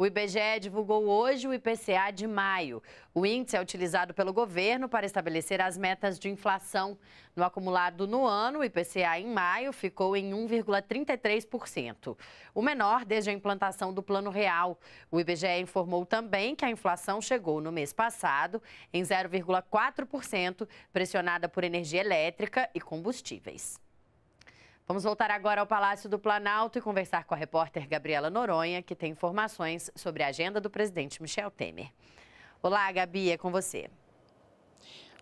O IBGE divulgou hoje o IPCA de maio. O índice é utilizado pelo governo para estabelecer as metas de inflação. No acumulado no ano, o IPCA em maio ficou em 1,33%, o menor desde a implantação do Plano Real. O IBGE informou também que a inflação chegou no mês passado em 0,4%, pressionada por energia elétrica e combustíveis. Vamos voltar agora ao Palácio do Planalto e conversar com a repórter Gabriela Noronha, que tem informações sobre a agenda do presidente Michel Temer. Olá, Gabi, é com você.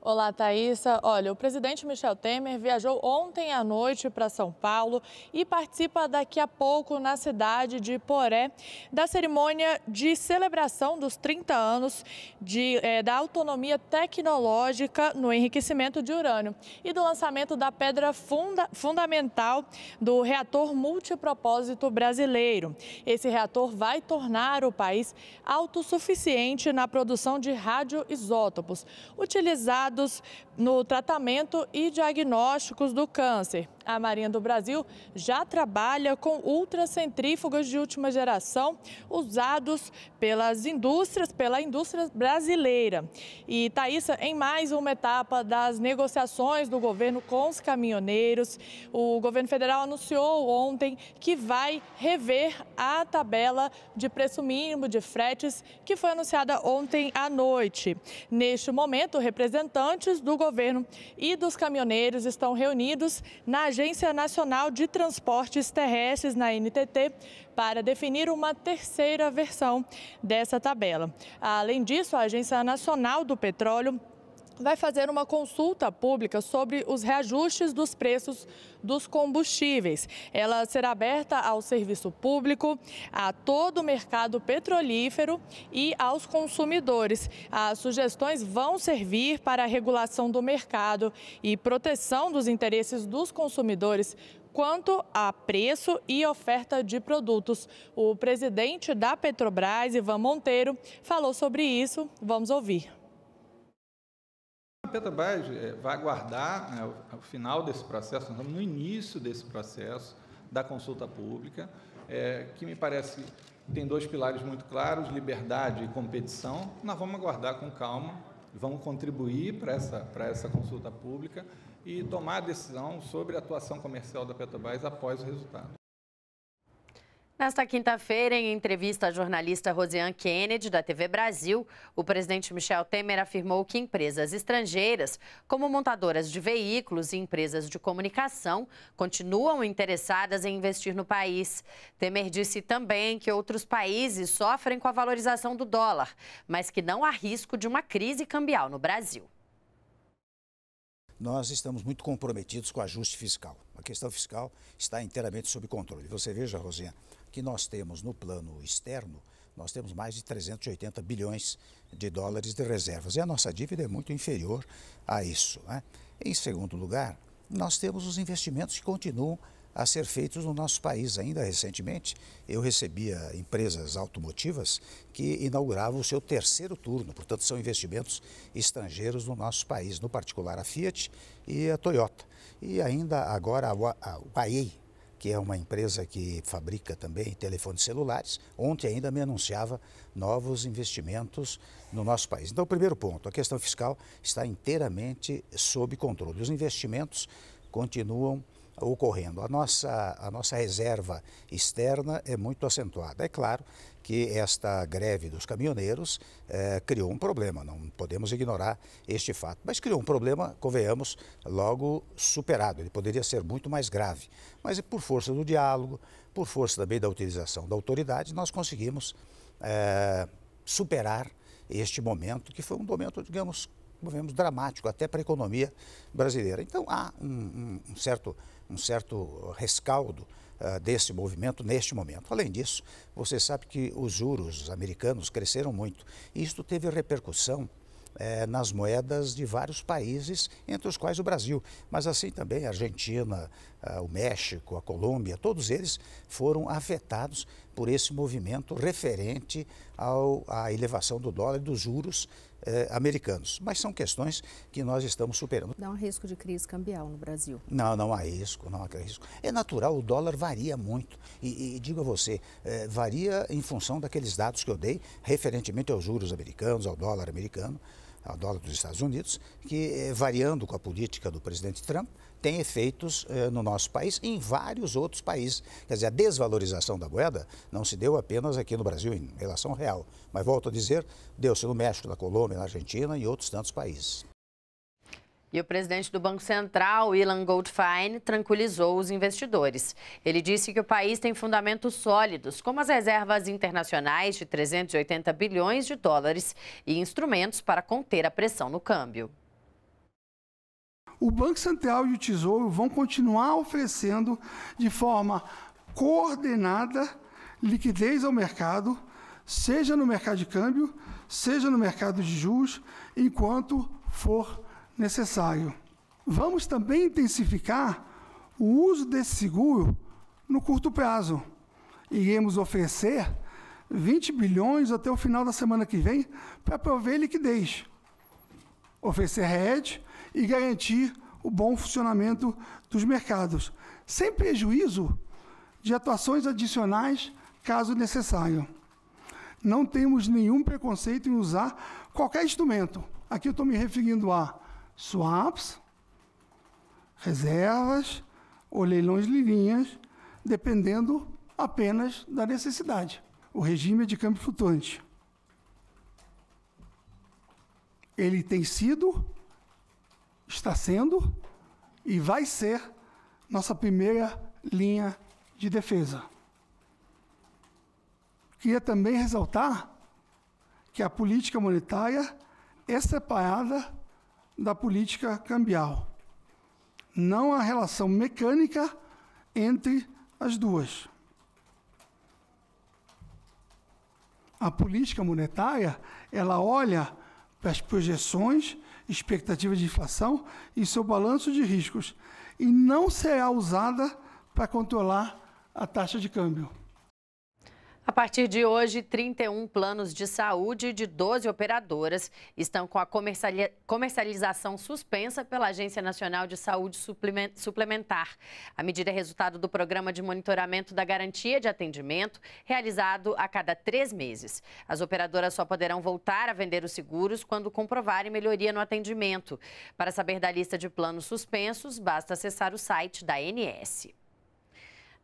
Olá, Thaisa. Olha, o presidente Michel Temer viajou ontem à noite para São Paulo e participa daqui a pouco na cidade de Poré da cerimônia de celebração dos 30 anos de, é, da autonomia tecnológica no enriquecimento de urânio e do lançamento da pedra funda, fundamental do reator multipropósito brasileiro. Esse reator vai tornar o país autossuficiente na produção de radioisótopos, utilizado no tratamento e diagnósticos do câncer a Marinha do Brasil já trabalha com ultracentrífugas de última geração usados pelas indústrias, pela indústria brasileira. E Thaís, em mais uma etapa das negociações do governo com os caminhoneiros, o governo federal anunciou ontem que vai rever a tabela de preço mínimo de fretes que foi anunciada ontem à noite. Neste momento, representantes do governo e dos caminhoneiros estão reunidos na Agência Nacional de Transportes Terrestres, na NTT, para definir uma terceira versão dessa tabela. Além disso, a Agência Nacional do Petróleo vai fazer uma consulta pública sobre os reajustes dos preços dos combustíveis. Ela será aberta ao serviço público, a todo o mercado petrolífero e aos consumidores. As sugestões vão servir para a regulação do mercado e proteção dos interesses dos consumidores quanto a preço e oferta de produtos. O presidente da Petrobras, Ivan Monteiro, falou sobre isso. Vamos ouvir. Petrobras eh, vai aguardar né, o, final desse processo, nós estamos no início desse processo da consulta pública, é, que me parece tem dois pilares muito claros, liberdade e competição. Nós vamos aguardar com calma, vamos contribuir para essa, para essa consulta pública e tomar a decisão sobre a atuação comercial da Petrobras após o resultado. Nesta quinta-feira, em entrevista à jornalista Rosiane Kennedy, da TV Brasil, o presidente Michel Temer afirmou que empresas estrangeiras, como montadoras de veículos e empresas de comunicação, continuam interessadas em investir no país. Temer disse também que outros países sofrem com a valorização do dólar, mas que não há risco de uma crise cambial no Brasil. Nós estamos muito comprometidos com o ajuste fiscal questão fiscal está inteiramente sob controle. Você veja, Rosinha, que nós temos no plano externo, nós temos mais de 380 bilhões de dólares de reservas. E a nossa dívida é muito inferior a isso. Né? Em segundo lugar, nós temos os investimentos que continuam a ser feitos no nosso país. Ainda recentemente, eu recebia empresas automotivas que inauguravam o seu terceiro turno, portanto, são investimentos estrangeiros no nosso país, no particular a Fiat e a Toyota. E ainda agora a Huawei, que é uma empresa que fabrica também telefones celulares, ontem ainda me anunciava novos investimentos no nosso país. Então, o primeiro ponto, a questão fiscal está inteiramente sob controle. Os investimentos continuam ocorrendo. A nossa, a nossa reserva externa é muito acentuada. É claro que esta greve dos caminhoneiros eh, criou um problema, não podemos ignorar este fato. Mas criou um problema, convenhamos, logo superado. Ele poderia ser muito mais grave. Mas por força do diálogo, por força também da utilização da autoridade, nós conseguimos eh, superar este momento, que foi um momento, digamos, movimento dramático até para a economia brasileira. Então há um, um certo, um certo rescaldo uh, desse movimento neste momento. Além disso, você sabe que os juros americanos cresceram muito. isto teve repercussão eh, nas moedas de vários países, entre os quais o Brasil. Mas assim também a Argentina, ah, o México, a Colômbia, todos eles foram afetados por esse movimento referente ao, à elevação do dólar e dos juros eh, americanos. Mas são questões que nós estamos superando. Dá um risco de crise cambial no Brasil? Não, não há risco, não há risco. É natural, o dólar varia muito. E, e digo a você, eh, varia em função daqueles dados que eu dei referentemente aos juros americanos, ao dólar americano, ao dólar dos Estados Unidos, que eh, variando com a política do presidente Trump, tem efeitos eh, no nosso país e em vários outros países. Quer dizer, a desvalorização da moeda não se deu apenas aqui no Brasil em relação real, mas volto a dizer, deu-se no México, na Colômbia, na Argentina e em outros tantos países. E o presidente do Banco Central, Ilan Goldfein, tranquilizou os investidores. Ele disse que o país tem fundamentos sólidos, como as reservas internacionais de 380 bilhões de dólares e instrumentos para conter a pressão no câmbio o Banco Central e o Tesouro vão continuar oferecendo de forma coordenada liquidez ao mercado, seja no mercado de câmbio, seja no mercado de juros, enquanto for necessário. Vamos também intensificar o uso desse seguro no curto prazo. Iremos oferecer 20 bilhões até o final da semana que vem para prover liquidez. Oferecer RED e garantir o bom funcionamento dos mercados, sem prejuízo de atuações adicionais, caso necessário. Não temos nenhum preconceito em usar qualquer instrumento. Aqui eu estou me referindo a swaps, reservas ou leilões de linhas, dependendo apenas da necessidade. O regime é de câmbio flutuante. Ele tem sido está sendo e vai ser nossa primeira linha de defesa. Queria também ressaltar que a política monetária é separada da política cambial. Não há relação mecânica entre as duas. A política monetária, ela olha para as projeções expectativa de inflação em seu balanço de riscos e não será usada para controlar a taxa de câmbio. A partir de hoje, 31 planos de saúde de 12 operadoras estão com a comercialização suspensa pela Agência Nacional de Saúde Suplementar. A medida é resultado do programa de monitoramento da garantia de atendimento, realizado a cada três meses. As operadoras só poderão voltar a vender os seguros quando comprovarem melhoria no atendimento. Para saber da lista de planos suspensos, basta acessar o site da ANS.